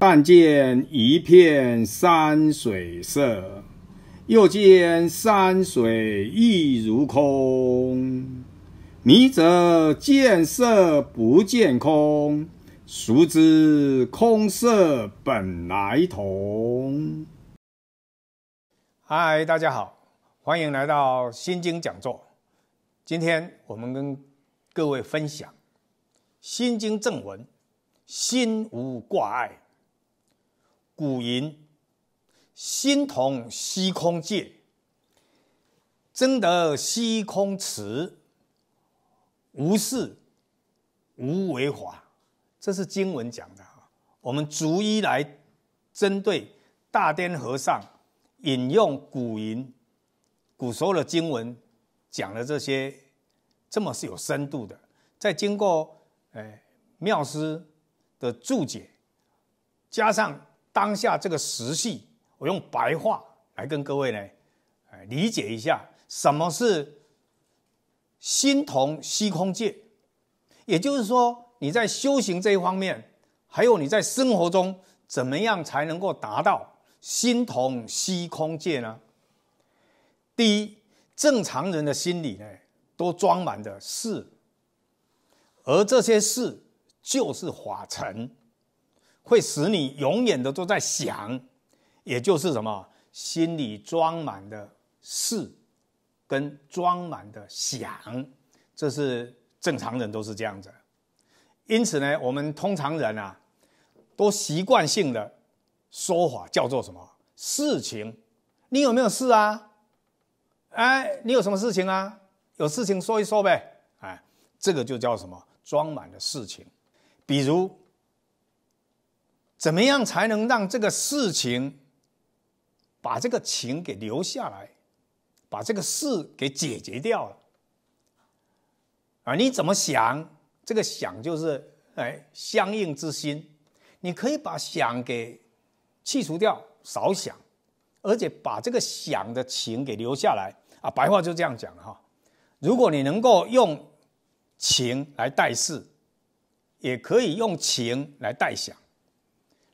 但见一片山水色，又见山水亦如空。迷者见色不见空，熟知空色本来同。嗨，大家好。欢迎来到《心经》讲座。今天我们跟各位分享《心经》正文：“心无挂碍，古云：心同虚空界，真得虚空池，无事无为法。”这是经文讲的啊。我们逐一来针对大颠和尚引用古云。古时候的经文讲的这些，这么是有深度的。在经过哎妙师的注解，加上当下这个时序，我用白话来跟各位呢，哎理解一下什么是心同虚空界。也就是说，你在修行这一方面，还有你在生活中，怎么样才能够达到心同虚空界呢？第一，正常人的心里呢，都装满的事，而这些事就是化成，会使你永远的都在想，也就是什么心里装满的事，跟装满的想，这是正常人都是这样子。因此呢，我们通常人啊，都习惯性的说法叫做什么事情？你有没有事啊？哎，你有什么事情啊？有事情说一说呗。哎，这个就叫什么？装满了事情。比如，怎么样才能让这个事情把这个情给留下来，把这个事给解决掉了？啊，你怎么想？这个想就是哎相应之心。你可以把想给去除掉，少想，而且把这个想的情给留下来。啊，白话就这样讲哈。如果你能够用情来代事，也可以用情来代想。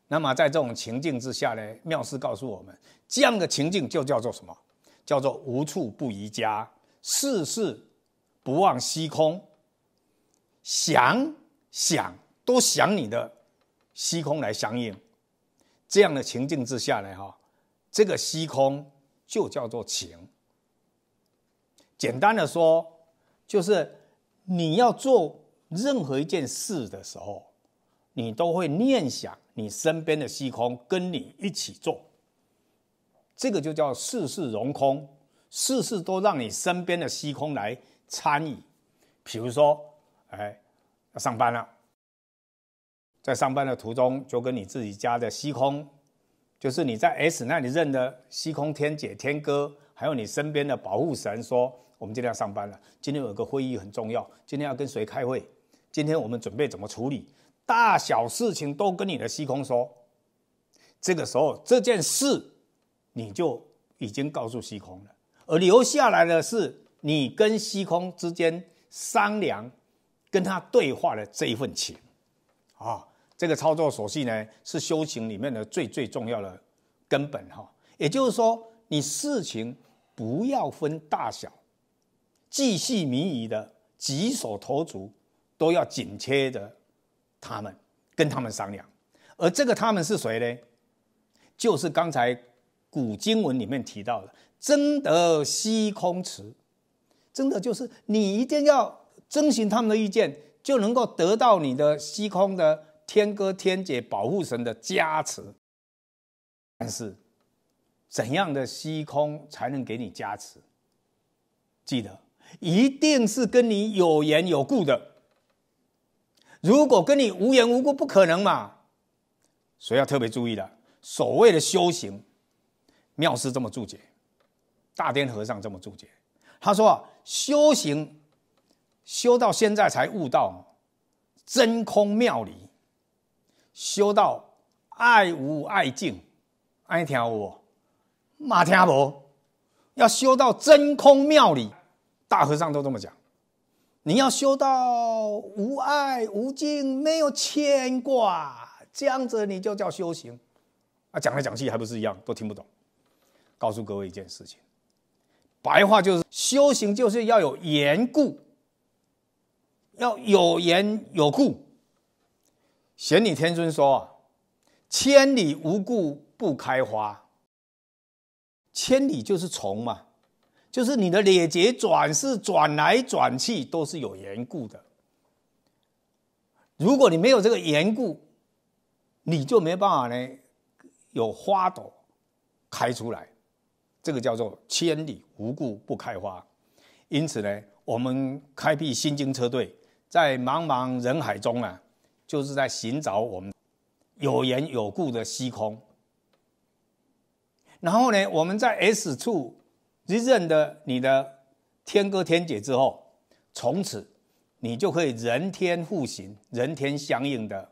那么在这种情境之下呢，妙师告诉我们，这样的情境就叫做什么？叫做无处不宜家，事事不忘虚空。想想都想你的虚空来相应。这样的情境之下呢，哈，这个虚空就叫做情。简单的说，就是你要做任何一件事的时候，你都会念想你身边的虚空跟你一起做，这个就叫事事融空，事事都让你身边的虚空来参与。比如说，哎，要上班了，在上班的途中就跟你自己家的虚空，就是你在 S 那里认的虚空天姐、天哥。还有你身边的保护神说：“我们今天要上班了，今天有一个会议很重要，今天要跟谁开会？今天我们准备怎么处理？大小事情都跟你的虚空说。这个时候，这件事你就已经告诉虚空了，而留下来的是你跟虚空之间商量、跟他对话的这一份情。啊，这个操作手续呢，是修行里面的最最重要的根本哈。也就是说。”你事情不要分大小，继细迷语的举手投足都要紧贴着他们跟他们商量，而这个他们是谁呢？就是刚才古经文里面提到的真得虚空池”，真的就是你一定要征询他们的意见，就能够得到你的虚空的天哥天姐保护神的加持，但是。怎样的虚空才能给你加持？记得，一定是跟你有缘有故的。如果跟你无缘无故，不可能嘛。所以要特别注意了。所谓的修行，妙师这么注解，大天和尚这么注解。他说啊，修行修到现在才悟到真空妙理，修到爱无爱境，爱听我。马听婆，要修到真空庙里，大和尚都这么讲。你要修到无爱无净，没有牵挂，这样子你就叫修行。啊，讲来讲去还不是一样，都听不懂。告诉各位一件事情，白话就是修行就是要有缘故，要有缘有故。玄女天尊说：“啊，千里无故不开花。”千里就是从嘛，就是你的列节转世转来转去都是有缘故的。如果你没有这个缘故，你就没办法呢，有花朵开出来，这个叫做千里无故不开花。因此呢，我们开辟心经车队，在茫茫人海中啊，就是在寻找我们有缘有故的虚空。然后呢，我们在 S 处一认的你的天哥天姐之后，从此你就可以人天互行、人天相应的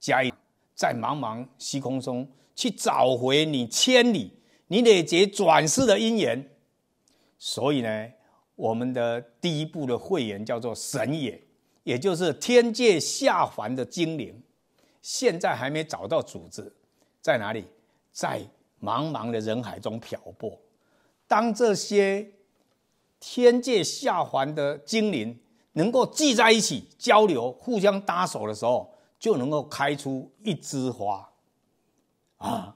加一，在茫茫虚空中去找回你千里你得结转世的姻缘。所以呢，我们的第一步的会员叫做神也，也就是天界下凡的精灵，现在还没找到组织，在哪里，在。茫茫的人海中漂泊，当这些天界下凡的精灵能够聚在一起交流、互相搭手的时候，就能够开出一枝花。啊，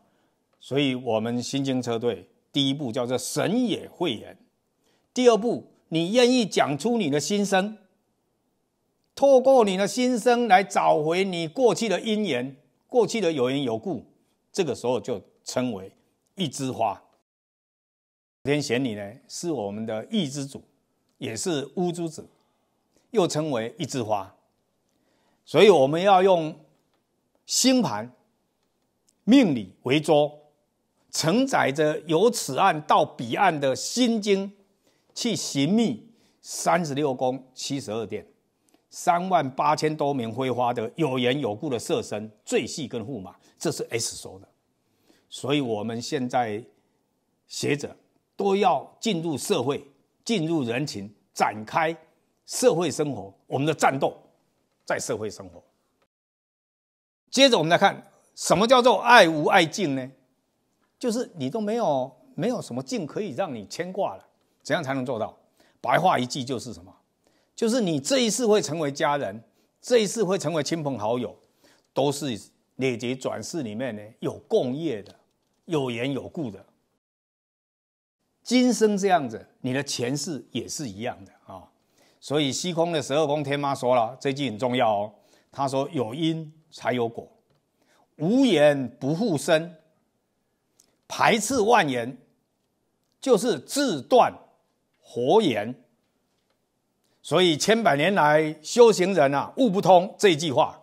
所以我们新经车队第一步叫做神也慧眼，第二步你愿意讲出你的心声，透过你的心声来找回你过去的因缘、过去的有缘有故，这个时候就。称为一枝花。天选你呢，是我们的一之主，也是乌珠子，又称为一枝花。所以我们要用星盘、命理为桌，承载着由此岸到彼岸的心经，去寻觅三十六宫、七十二殿、三万八千多名挥花的有缘有故的色身、最细跟驸马。这是 S 说的。所以，我们现在学者都要进入社会，进入人群，展开社会生活。我们的战斗在社会生活。接着，我们来看什么叫做爱无爱尽呢？就是你都没有没有什么尽可以让你牵挂了。怎样才能做到？白话一句就是什么？就是你这一次会成为家人，这一次会成为亲朋好友，都是累劫转世里面呢有共业的。有缘有故的，今生这样子，你的前世也是一样的啊。所以虚空的十二宫天妈说了，这句很重要哦。他说：“有因才有果，无缘不护身，排斥万言，就是自断活言。”所以千百年来修行人啊，悟不通这句话，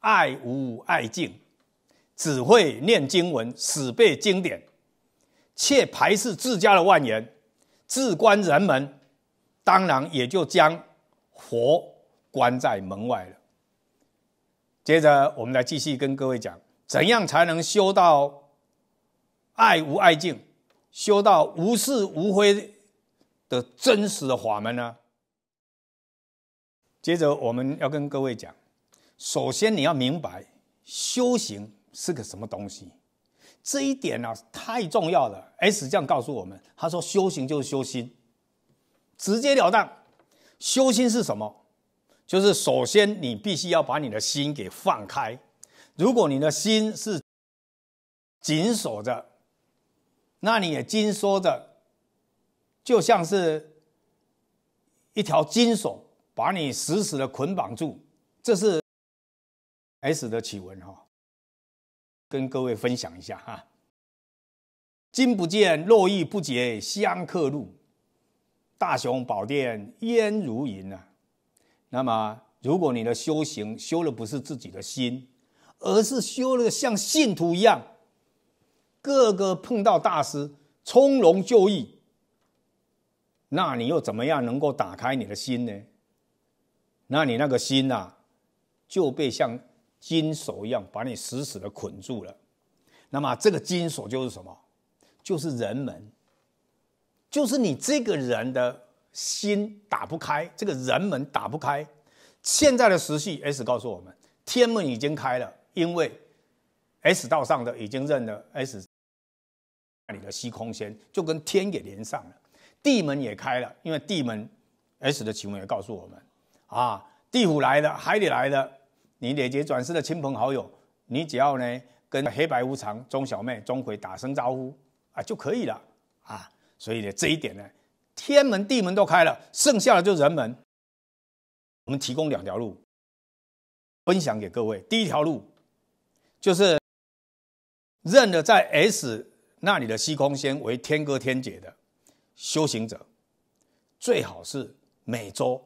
爱无爱境。只会念经文、死背经典，却排斥自家的万言，自关人门，当然也就将佛关在门外了。接着，我们来继续跟各位讲，怎样才能修到爱无爱境，修到无是无非的真实的法门呢？接着，我们要跟各位讲，首先你要明白修行。是个什么东西？这一点呢，太重要了。S 这样告诉我们：“他说，修行就是修心，直截了当。修心是什么？就是首先你必须要把你的心给放开。如果你的心是紧锁着，那你也紧缩着，就像是一条金锁把你死死的捆绑住。”这是 S 的起文哈。跟各位分享一下哈，君不见落雁不绝，香客路，大雄宝殿烟如云啊。那么，如果你的修行修了不是自己的心，而是修了像信徒一样，个个碰到大师从容就义，那你又怎么样能够打开你的心呢？那你那个心呐，就被像。金锁一样把你死死的捆住了，那么这个金锁就是什么？就是人门，就是你这个人的心打不开，这个人门打不开。现在的时序 S 告诉我们，天门已经开了，因为 S 道上的已经认了 S，你的虚空仙就跟天也连上了，地门也开了，因为地门 S 的奇闻也告诉我们，啊，地府来了，海底来了。你累劫转世的亲朋好友，你只要呢跟黑白无常、钟小妹、钟馗打声招呼啊就可以了啊。所以呢，这一点呢，天门地门都开了，剩下的就人门。我们提供两条路分享给各位。第一条路就是认了在 S 那里的虚空仙为天哥天姐的修行者，最好是每周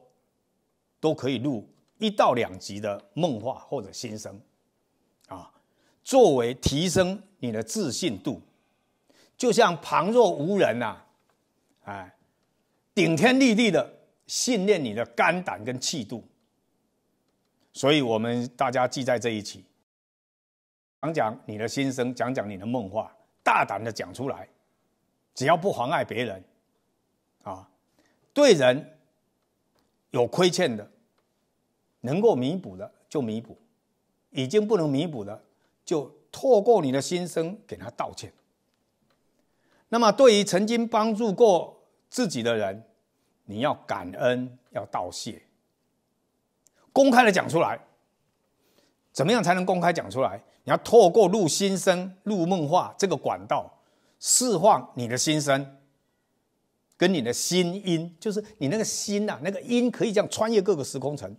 都可以入。一到两集的梦话或者心声，啊，作为提升你的自信度，就像旁若无人呐，哎，顶天立地的训练你的肝胆跟气度。所以，我们大家记在这一起，讲讲你的心声，讲讲你的梦话，大胆的讲出来，只要不妨碍别人，啊，对人有亏欠的。能够弥补的就弥补，已经不能弥补的就透过你的心声给他道歉。那么，对于曾经帮助过自己的人，你要感恩，要道谢，公开的讲出来。怎么样才能公开讲出来？你要透过入心声、入梦话这个管道释放你的心声，跟你的心音，就是你那个心呐，那个音可以这样穿越各个时空层。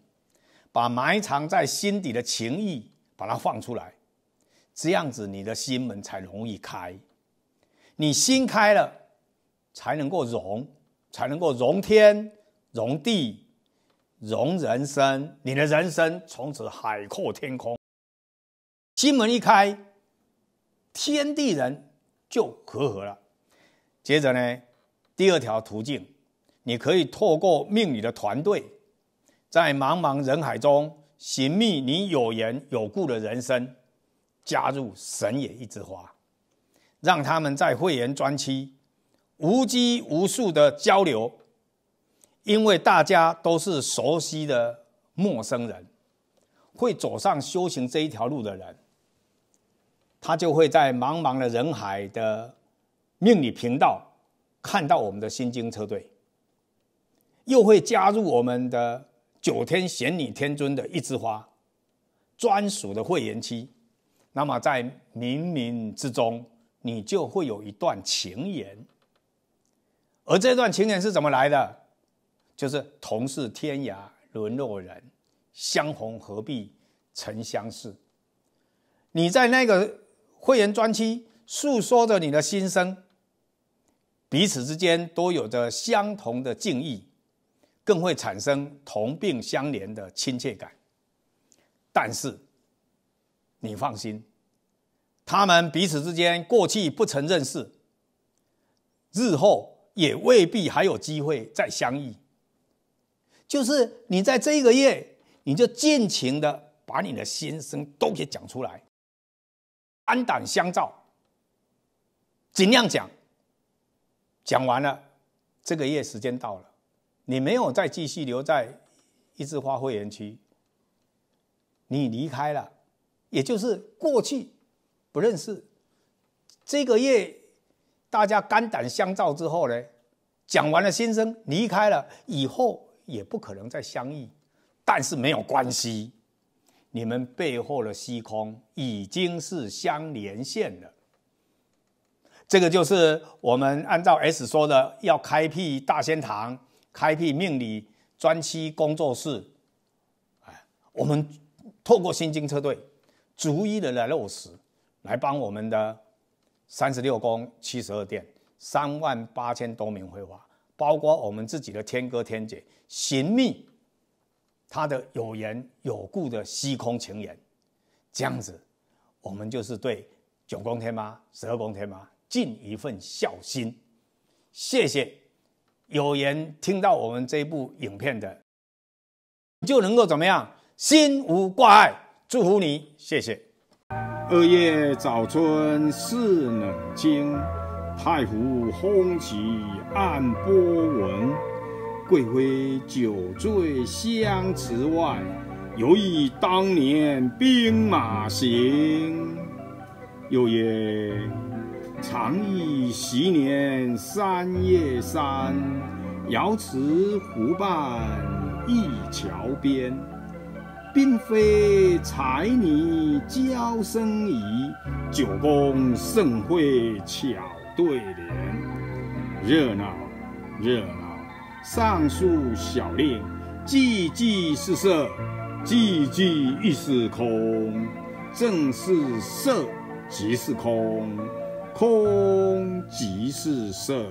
把埋藏在心底的情谊，把它放出来，这样子你的心门才容易开。你心开了，才能够容，才能够容天、容地、容人生。你的人生从此海阔天空。心门一开，天地人就和合了。接着呢，第二条途径，你可以透过命理的团队。在茫茫人海中寻觅你有缘有故的人生，加入神也一枝花，让他们在会员专区无拘无束的交流，因为大家都是熟悉的陌生人，会走上修行这一条路的人，他就会在茫茫的人海的命理频道看到我们的新经车队，又会加入我们的。九天玄女天尊的一枝花，专属的会员期。那么在冥冥之中，你就会有一段情缘。而这段情缘是怎么来的？就是同是天涯沦落人，相逢何必曾相识。你在那个会员专区诉说着你的心声，彼此之间都有着相同的敬意。更会产生同病相怜的亲切感，但是你放心，他们彼此之间过去不曾认识，日后也未必还有机会再相遇。就是你在这一个月，你就尽情的把你的心声都给讲出来，肝胆相照，尽量讲，讲完了，这个月时间到了。你没有再继续留在一枝花会员区，你离开了，也就是过去不认识。这个月大家肝胆相照之后呢，讲完了心声，离开了以后也不可能再相遇，但是没有关系，你们背后的虚空已经是相连线了。这个就是我们按照 S 说的，要开辟大仙堂。开辟命理专区工作室，哎，我们透过新京车队，逐一的来落实，来帮我们的三十六宫七十二殿三万八千多名绘画，包括我们自己的天哥天姐寻觅他的有缘有故的虚空情缘，这样子，我们就是对九宫天妈十二宫天妈尽一份孝心，谢谢。有人听到我们这部影片的，就能够怎么样？心无挂碍。祝福你，谢谢。二月早春似冷清，太湖风起暗波纹。贵妃酒醉香池外，犹忆当年兵马行。有耶。常忆昔年三月三，瑶池湖畔一桥边。并非才女娇生倚，九宫盛会巧对联。热闹热闹，上述小令，寂寂是色，寂寂亦是空。正是色即是空。空即是色。